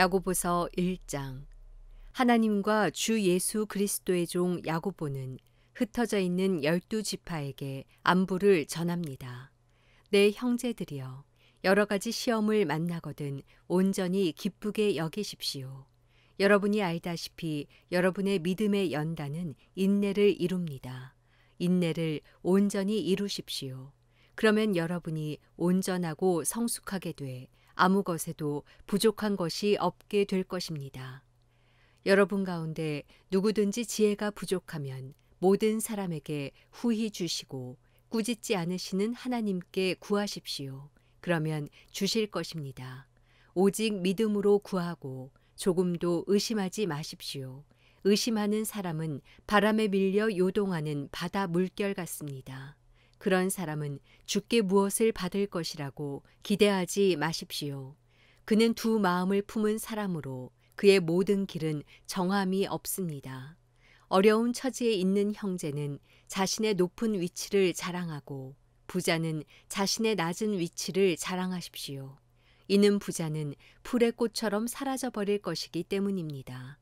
야고보서 1장 하나님과 주 예수 그리스도의 종 야고보는 흩어져 있는 열두 지파에게 안부를 전합니다. 내 네, 형제들이여 여러 가지 시험을 만나거든 온전히 기쁘게 여기십시오. 여러분이 알다시피 여러분의 믿음의 연단은 인내를 이룹니다. 인내를 온전히 이루십시오. 그러면 여러분이 온전하고 성숙하게 돼 아무 것에도 부족한 것이 없게 될 것입니다. 여러분 가운데 누구든지 지혜가 부족하면 모든 사람에게 후히 주시고 꾸짖지 않으시는 하나님께 구하십시오. 그러면 주실 것입니다. 오직 믿음으로 구하고 조금도 의심하지 마십시오. 의심하는 사람은 바람에 밀려 요동하는 바다 물결 같습니다. 그런 사람은 주께 무엇을 받을 것이라고 기대하지 마십시오. 그는 두 마음을 품은 사람으로 그의 모든 길은 정함이 없습니다. 어려운 처지에 있는 형제는 자신의 높은 위치를 자랑하고 부자는 자신의 낮은 위치를 자랑하십시오. 이는 부자는 풀의 꽃처럼 사라져 버릴 것이기 때문입니다.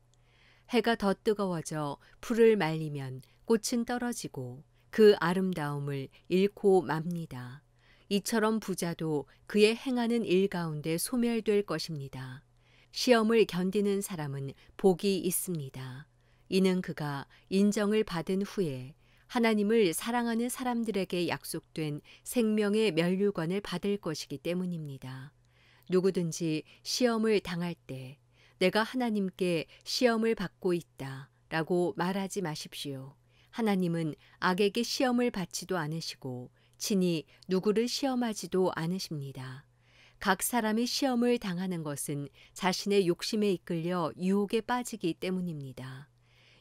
해가 더 뜨거워져 풀을 말리면 꽃은 떨어지고 그 아름다움을 잃고 맙니다. 이처럼 부자도 그의 행하는 일 가운데 소멸될 것입니다. 시험을 견디는 사람은 복이 있습니다. 이는 그가 인정을 받은 후에 하나님을 사랑하는 사람들에게 약속된 생명의 면류관을 받을 것이기 때문입니다. 누구든지 시험을 당할 때 내가 하나님께 시험을 받고 있다 라고 말하지 마십시오. 하나님은 악에게 시험을 받지도 않으시고 친히 누구를 시험하지도 않으십니다. 각 사람이 시험을 당하는 것은 자신의 욕심에 이끌려 유혹에 빠지기 때문입니다.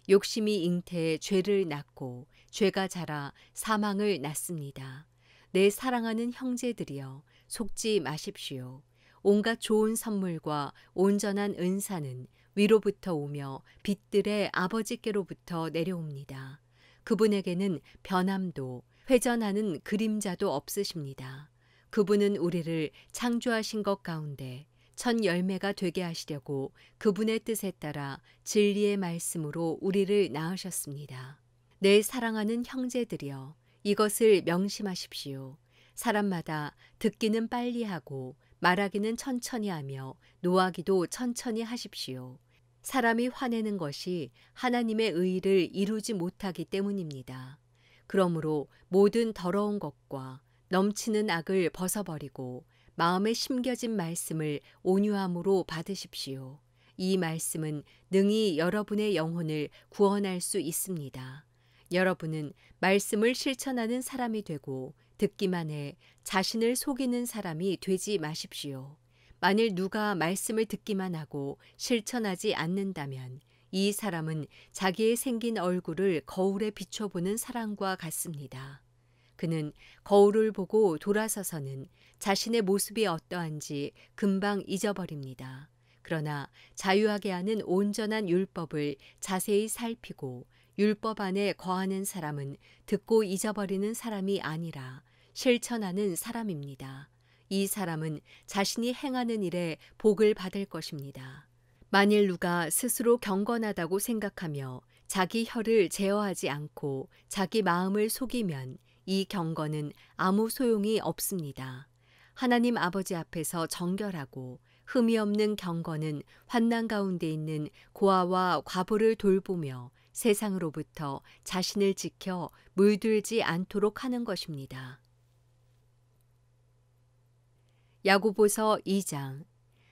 욕심이 잉태해 죄를 낳고 죄가 자라 사망을 낳습니다. 내 사랑하는 형제들이여 속지 마십시오. 온갖 좋은 선물과 온전한 은사는 위로부터 오며 빛들의 아버지께로부터 내려옵니다. 그분에게는 변함도 회전하는 그림자도 없으십니다. 그분은 우리를 창조하신 것 가운데 첫 열매가 되게 하시려고 그분의 뜻에 따라 진리의 말씀으로 우리를 낳으셨습니다. 내 사랑하는 형제들이여 이것을 명심하십시오. 사람마다 듣기는 빨리 하고 말하기는 천천히 하며 노하기도 천천히 하십시오. 사람이 화내는 것이 하나님의 의를 의 이루지 못하기 때문입니다. 그러므로 모든 더러운 것과 넘치는 악을 벗어버리고 마음에 심겨진 말씀을 온유함으로 받으십시오. 이 말씀은 능히 여러분의 영혼을 구원할 수 있습니다. 여러분은 말씀을 실천하는 사람이 되고 듣기만 해 자신을 속이는 사람이 되지 마십시오. 만일 누가 말씀을 듣기만 하고 실천하지 않는다면 이 사람은 자기의 생긴 얼굴을 거울에 비춰보는 사람과 같습니다. 그는 거울을 보고 돌아서서는 자신의 모습이 어떠한지 금방 잊어버립니다. 그러나 자유하게 하는 온전한 율법을 자세히 살피고 율법 안에 거하는 사람은 듣고 잊어버리는 사람이 아니라 실천하는 사람입니다. 이 사람은 자신이 행하는 일에 복을 받을 것입니다. 만일 누가 스스로 경건하다고 생각하며 자기 혀를 제어하지 않고 자기 마음을 속이면 이 경건은 아무 소용이 없습니다. 하나님 아버지 앞에서 정결하고 흠이 없는 경건은 환난 가운데 있는 고아와 과부를 돌보며 세상으로부터 자신을 지켜 물들지 않도록 하는 것입니다. 야고보서 2장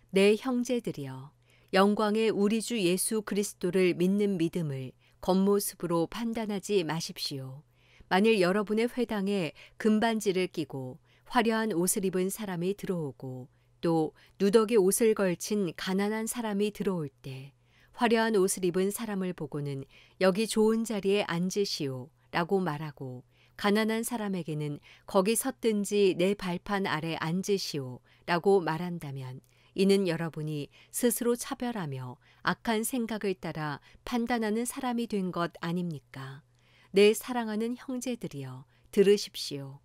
내 형제들이여 영광의 우리 주 예수 그리스도를 믿는 믿음을 겉모습으로 판단하지 마십시오. 만일 여러분의 회당에 금반지를 끼고 화려한 옷을 입은 사람이 들어오고 또 누더기 옷을 걸친 가난한 사람이 들어올 때 화려한 옷을 입은 사람을 보고는 여기 좋은 자리에 앉으시오 라고 말하고 가난한 사람에게는 거기 섰든지 내 발판 아래 앉으시오 라고 말한다면 이는 여러분이 스스로 차별하며 악한 생각을 따라 판단하는 사람이 된 것 아닙니까? 내 사랑하는 형제들이여 들으십시오.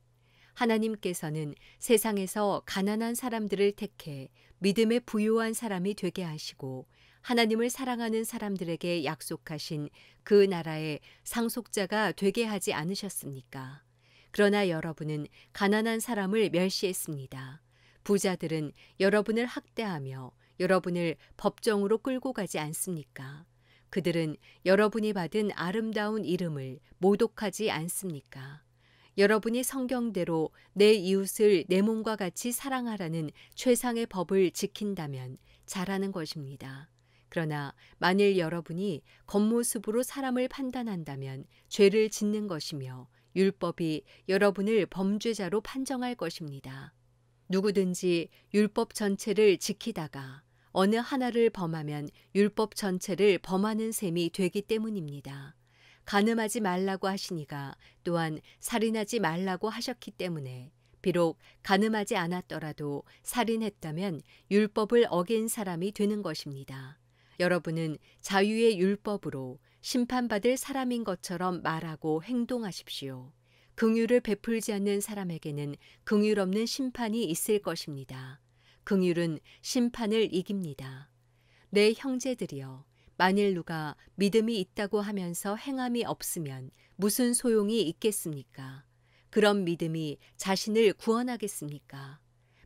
하나님께서는 세상에서 가난한 사람들을 택해 믿음의 부유한 사람이 되게 하시고 하나님을 사랑하는 사람들에게 약속하신 그 나라의 상속자가 되게 하지 않으셨습니까? 그러나 여러분은 가난한 사람을 멸시했습니다. 부자들은 여러분을 학대하며 여러분을 법정으로 끌고 가지 않습니까? 그들은 여러분이 받은 아름다운 이름을 모독하지 않습니까? 여러분이 성경대로 내 이웃을 내 몸과 같이 사랑하라는 최상의 법을 지킨다면 잘하는 것입니다. 그러나 만일 여러분이 겉모습으로 사람을 판단한다면 죄를 짓는 것이며 율법이 여러분을 범죄자로 판정할 것입니다. 누구든지 율법 전체를 지키다가 어느 하나를 범하면 율법 전체를 범하는 셈이 되기 때문입니다. 가늠하지 말라고 하시니가 또한 살인하지 말라고 하셨기 때문에 비록 가늠하지 않았더라도 살인했다면 율법을 어긴 사람이 되는 것입니다. 여러분은 자유의 율법으로 심판받을 사람인 것처럼 말하고 행동하십시오. 긍휼을 베풀지 않는 사람에게는 긍휼 없는 심판이 있을 것입니다. 긍휼은 심판을 이깁니다. 내 형제들이여 만일 누가 믿음이 있다고 하면서 행함이 없으면 무슨 소용이 있겠습니까? 그런 믿음이 자신을 구원하겠습니까?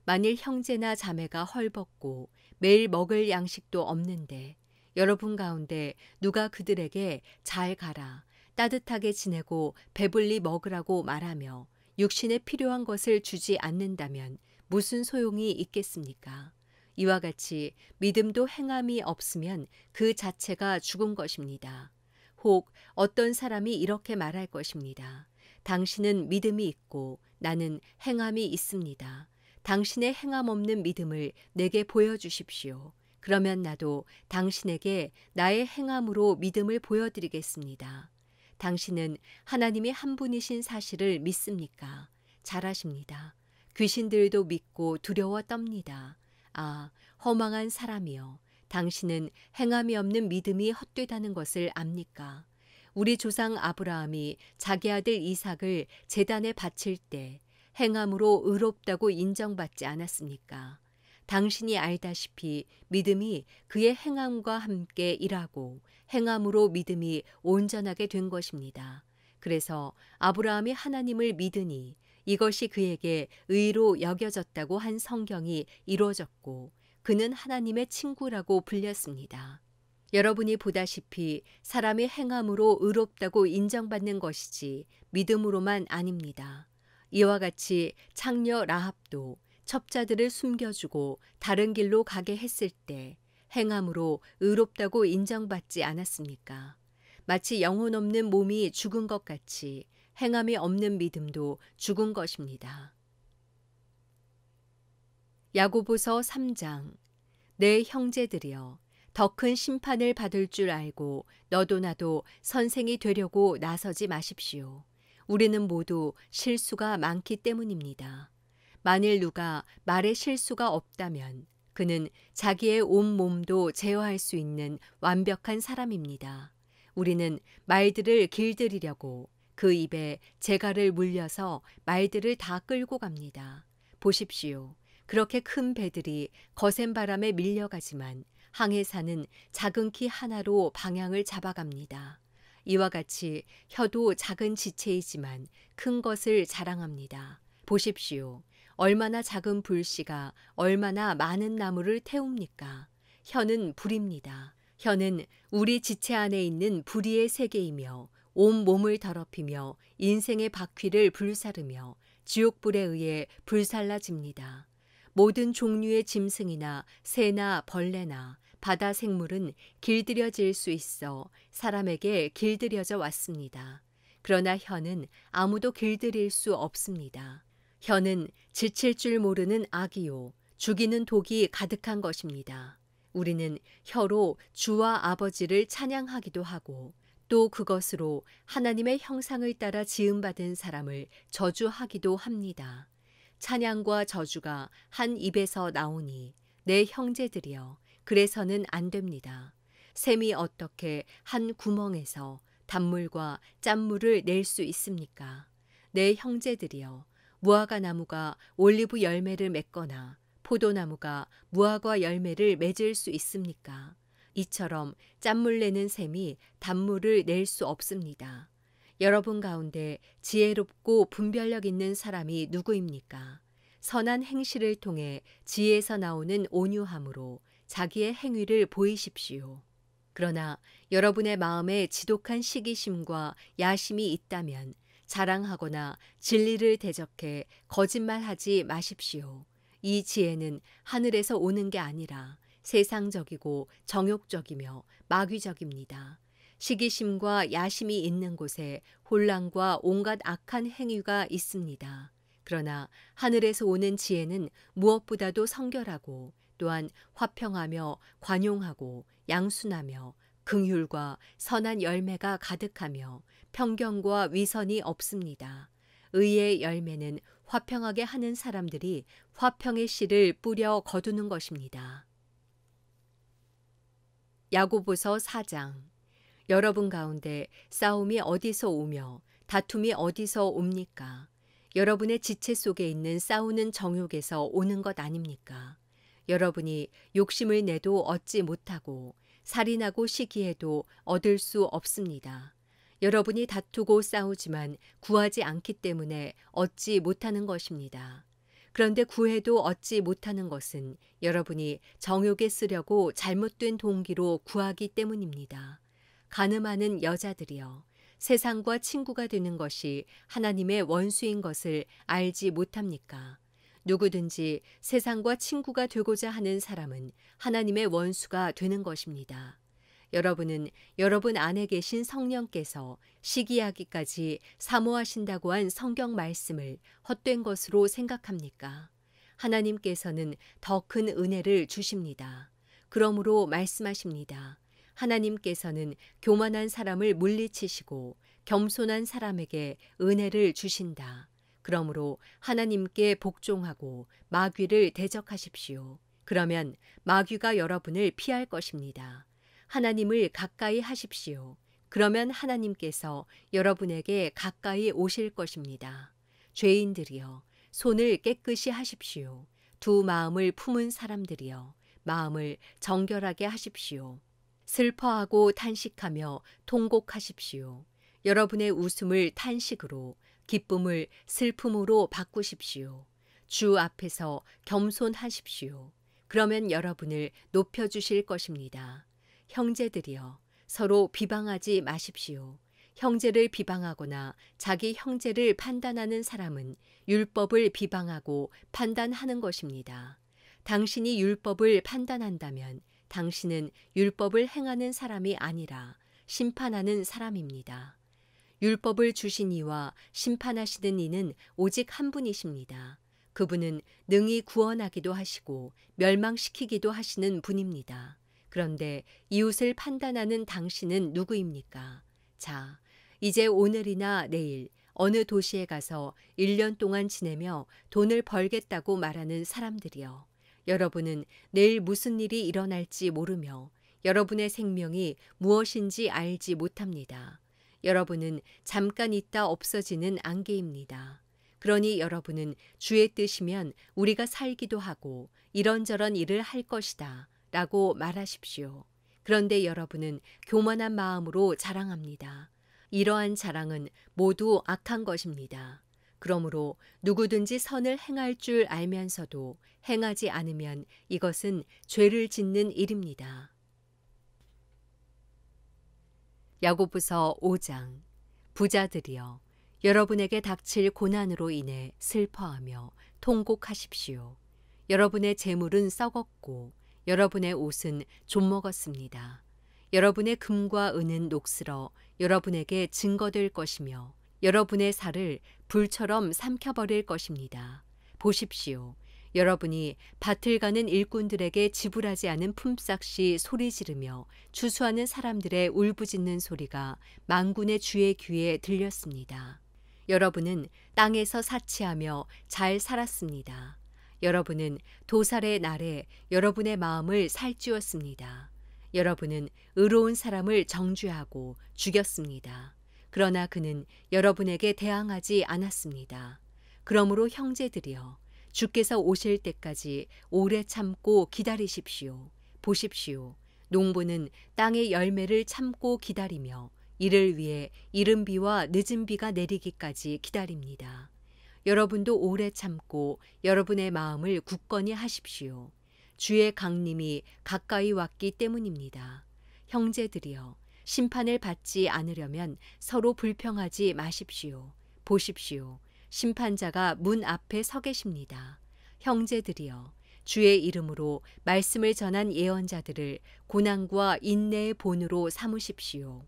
만일 형제나 자매가 헐벗고 매일 먹을 양식도 없는데 여러분 가운데 누가 그들에게 잘 가라, 따뜻하게 지내고 배불리 먹으라고 말하며 육신에 필요한 것을 주지 않는다면 무슨 소용이 있겠습니까? 이와 같이 믿음도 행함이 없으면 그 자체가 죽은 것입니다. 혹 어떤 사람이 이렇게 말할 것입니다. 당신은 믿음이 있고 나는 행함이 있습니다. 당신의 행함 없는 믿음을 내게 보여주십시오. 그러면 나도 당신에게 나의 행함으로 믿음을 보여드리겠습니다. 당신은 하나님이 한 분이신 사실을 믿습니까? 잘하십니다. 귀신들도 믿고 두려워 떱니다. 아, 허망한 사람이여. 당신은 행함이 없는 믿음이 헛되다는 것을 압니까? 우리 조상 아브라함이 자기 아들 이삭을 재단에 바칠 때 행함으로 의롭다고 인정받지 않았습니까? 당신이 알다시피 믿음이 그의 행함과 함께 일하고 행함으로 믿음이 온전하게 된 것입니다. 그래서 아브라함이 하나님을 믿으니 이것이 그에게 의로 여겨졌다고 한 성경이 이루어졌고 그는 하나님의 친구라고 불렸습니다. 여러분이 보다시피 사람의 행함으로 의롭다고 인정받는 것이지 믿음으로만 아닙니다. 이와 같이 창녀 라합도 첩자들을 숨겨주고 다른 길로 가게 했을 때 행함으로 의롭다고 인정받지 않았습니까? 마치 영혼 없는 몸이 죽은 것 같이 행함이 없는 믿음도 죽은 것입니다. 야고보서 3장 내 형제들이여 더 큰 심판을 받을 줄 알고 너도 나도 선생이 되려고 나서지 마십시오. 우리는 모두 실수가 많기 때문입니다. 만일 누가 말의 실수가 없다면 그는 자기의 온 몸도 제어할 수 있는 완벽한 사람입니다. 우리는 말들을 길들이려고 그 입에 재갈을 물려서 말들을 다 끌고 갑니다. 보십시오. 그렇게 큰 배들이 거센 바람에 밀려가지만 항해사는 작은 키 하나로 방향을 잡아갑니다. 이와 같이 혀도 작은 지체이지만 큰 것을 자랑합니다. 보십시오. 얼마나 작은 불씨가 얼마나 많은 나무를 태웁니까? 혀는 불입니다. 혀는 우리 지체 안에 있는 불의의 세계이며 온 몸을 더럽히며 인생의 바퀴를 불사르며 지옥불에 의해 불살라집니다. 모든 종류의 짐승이나 새나 벌레나 바다 생물은 길들여질 수 있어 사람에게 길들여져 왔습니다. 그러나 혀는 아무도 길들일 수 없습니다. 혀는 지칠 줄 모르는 악이요 죽이는 독이 가득한 것입니다. 우리는 혀로 주와 아버지를 찬양하기도 하고 또 그것으로 하나님의 형상을 따라 지음받은 사람을 저주하기도 합니다. 찬양과 저주가 한 입에서 나오니 내 형제들이여 그래서는 안 됩니다. 샘이 어떻게 한 구멍에서 단물과 짠물을 낼 수 있습니까? 내 형제들이여 무화과 나무가 올리브 열매를 맺거나 포도나무가 무화과 열매를 맺을 수 있습니까? 이처럼 짠물 내는 셈이 단물을 낼 수 없습니다. 여러분 가운데 지혜롭고 분별력 있는 사람이 누구입니까? 선한 행실을 통해 지혜에서 나오는 온유함으로 자기의 행위를 보이십시오. 그러나 여러분의 마음에 지독한 시기심과 야심이 있다면 자랑하거나 진리를 대적해 거짓말하지 마십시오. 이 지혜는 하늘에서 오는 게 아니라 세상적이고 정욕적이며 마귀적입니다. 시기심과 야심이 있는 곳에 혼란과 온갖 악한 행위가 있습니다. 그러나 하늘에서 오는 지혜는 무엇보다도 성결하고 또한 화평하며 관용하고 양순하며 긍휼과 선한 열매가 가득하며 편견과 위선이 없습니다. 의의 열매는 화평하게 하는 사람들이 화평의 씨를 뿌려 거두는 것입니다. 야고보서 4장 여러분 가운데 싸움이 어디서 오며 다툼이 어디서 옵니까? 여러분의 지체 속에 있는 싸우는 정욕에서 오는 것 아닙니까? 여러분이 욕심을 내도 얻지 못하고 살인하고 시기해도 얻을 수 없습니다. 여러분이 다투고 싸우지만 구하지 않기 때문에 얻지 못하는 것입니다. 그런데 구해도 얻지 못하는 것은 여러분이 정욕에 쓰려고 잘못된 동기로 구하기 때문입니다. 가늠하는 여자들이여 세상과 친구가 되는 것이 하나님의 원수인 것을 알지 못합니까? 누구든지 세상과 친구가 되고자 하는 사람은 하나님의 원수가 되는 것입니다. 여러분은 여러분 안에 계신 성령께서 시기하기까지 사모하신다고 한 성경 말씀을 헛된 것으로 생각합니까? 하나님께서는 더 큰 은혜를 주십니다. 그러므로 말씀하십니다. 하나님께서는 교만한 사람을 물리치시고 겸손한 사람에게 은혜를 주신다. 그러므로 하나님께 복종하고 마귀를 대적하십시오. 그러면 마귀가 여러분을 피할 것입니다. 하나님을 가까이 하십시오. 그러면 하나님께서 여러분에게 가까이 오실 것입니다. 죄인들이여, 손을 깨끗이 하십시오. 두 마음을 품은 사람들이여, 마음을 정결하게 하십시오. 슬퍼하고 탄식하며 통곡하십시오. 여러분의 웃음을 탄식으로 기쁨을 슬픔으로 바꾸십시오. 주 앞에서 겸손하십시오. 그러면 여러분을 높여주실 것입니다. 형제들이여, 서로 비방하지 마십시오. 형제를 비방하거나 자기 형제를 판단하는 사람은 율법을 비방하고 판단하는 것입니다. 당신이 율법을 판단한다면 당신은 율법을 행하는 사람이 아니라 심판하는 사람입니다. 율법을 주신 이와 심판하시는 이는 오직 한 분이십니다. 그분은 능히 구원하기도 하시고 멸망시키기도 하시는 분입니다. 그런데 이웃을 판단하는 당신은 누구입니까? 자, 이제 오늘이나 내일 어느 도시에 가서 1년 동안 지내며 돈을 벌겠다고 말하는 사람들이여 여러분은 내일 무슨 일이 일어날지 모르며 여러분의 생명이 무엇인지 알지 못합니다. 여러분은 잠깐 있다 없어지는 안개입니다. 그러니 여러분은 주의 뜻이면 우리가 살기도 하고 이런저런 일을 할 것이다 라고 말하십시오. 그런데 여러분은 교만한 마음으로 자랑합니다. 이러한 자랑은 모두 악한 것입니다. 그러므로 누구든지 선을 행할 줄 알면서도 행하지 않으면 이것은 죄를 짓는 일입니다. 야고보서 5장 부자들이여 여러분에게 닥칠 고난으로 인해 슬퍼하며 통곡하십시오. 여러분의 재물은 썩었고 여러분의 옷은 좀 먹었습니다. 여러분의 금과 은은 녹슬어 여러분에게 증거될 것이며 여러분의 살을 불처럼 삼켜버릴 것입니다. 보십시오. 여러분이 밭을 가는 일꾼들에게 지불하지 않은 품삯이 소리 지르며 주수하는 사람들의 울부짖는 소리가 망군의 주의 귀에 들렸습니다. 여러분은 땅에서 사치하며 잘 살았습니다. 여러분은 도살의 날에 여러분의 마음을 살찌웠습니다. 여러분은 의로운 사람을 정죄하고 죽였습니다. 그러나 그는 여러분에게 대항하지 않았습니다. 그러므로 형제들이여 주께서 오실 때까지 오래 참고 기다리십시오. 보십시오. 농부는 땅의 열매를 참고 기다리며 이를 위해 이른 비와 늦은 비가 내리기까지 기다립니다. 여러분도 오래 참고 여러분의 마음을 굳건히 하십시오. 주의 강림이 가까이 왔기 때문입니다. 형제들이여, 심판을 받지 않으려면 서로 불평하지 마십시오. 보십시오. 심판자가 문 앞에 서 계십니다. 형제들이여 주의 이름으로 말씀을 전한 예언자들을 고난과 인내의 본으로 삼으십시오.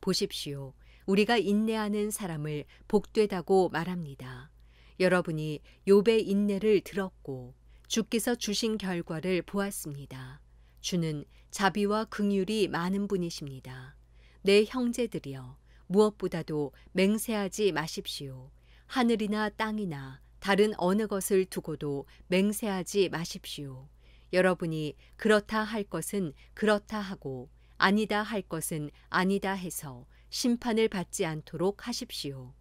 보십시오. 우리가 인내하는 사람을 복되다고 말합니다. 여러분이 욥의 인내를 들었고 주께서 주신 결과를 보았습니다. 주는 자비와 긍휼이 많은 분이십니다. 내 형제들이여 무엇보다도 맹세하지 마십시오. 하늘이나 땅이나 다른 어느 것을 두고도 맹세하지 마십시오. 여러분이 그렇다 할 것은 그렇다 하고 아니다 할 것은 아니다 해서 심판을 받지 않도록 하십시오.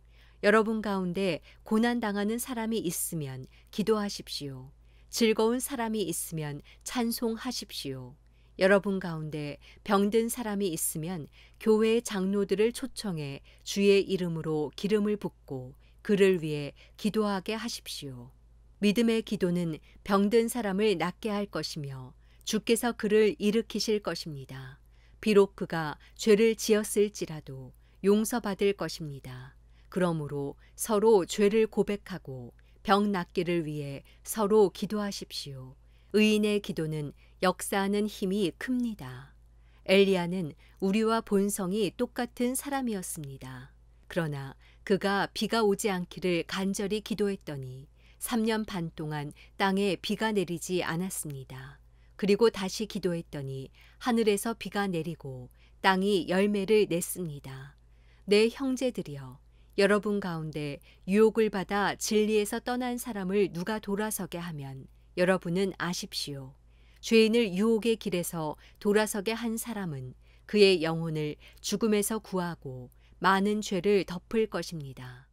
여러분 가운데 고난당하는 사람이 있으면 기도하십시오. 즐거운 사람이 있으면 찬송하십시오. 여러분 가운데 병든 사람이 있으면 교회 장로들을 초청해 주의 이름으로 기름을 붓고 그를 위해 기도하게 하십시오. 믿음의 기도는 병든 사람을 낫게 할 것이며 주께서 그를 일으키실 것입니다. 비록 그가 죄를 지었을지라도 용서받을 것입니다. 그러므로 서로 죄를 고백하고 병 낫기를 위해 서로 기도하십시오. 의인의 기도는 역사하는 힘이 큽니다. 엘리야는 우리와 본성이 똑같은 사람이었습니다. 그러나 그가 비가 오지 않기를 간절히 기도했더니 3년 반 동안 땅에 비가 내리지 않았습니다. 그리고 다시 기도했더니 하늘에서 비가 내리고 땅이 열매를 냈습니다. 내 네 형제들이여, 여러분 가운데 유혹을 받아 진리에서 떠난 사람을 누가 돌아서게 하면 여러분은 아십시오. 죄인을 유혹의 길에서 돌아서게 한 사람은 그의 영혼을 죽음에서 구하고 많은 죄를 덮을 것입니다.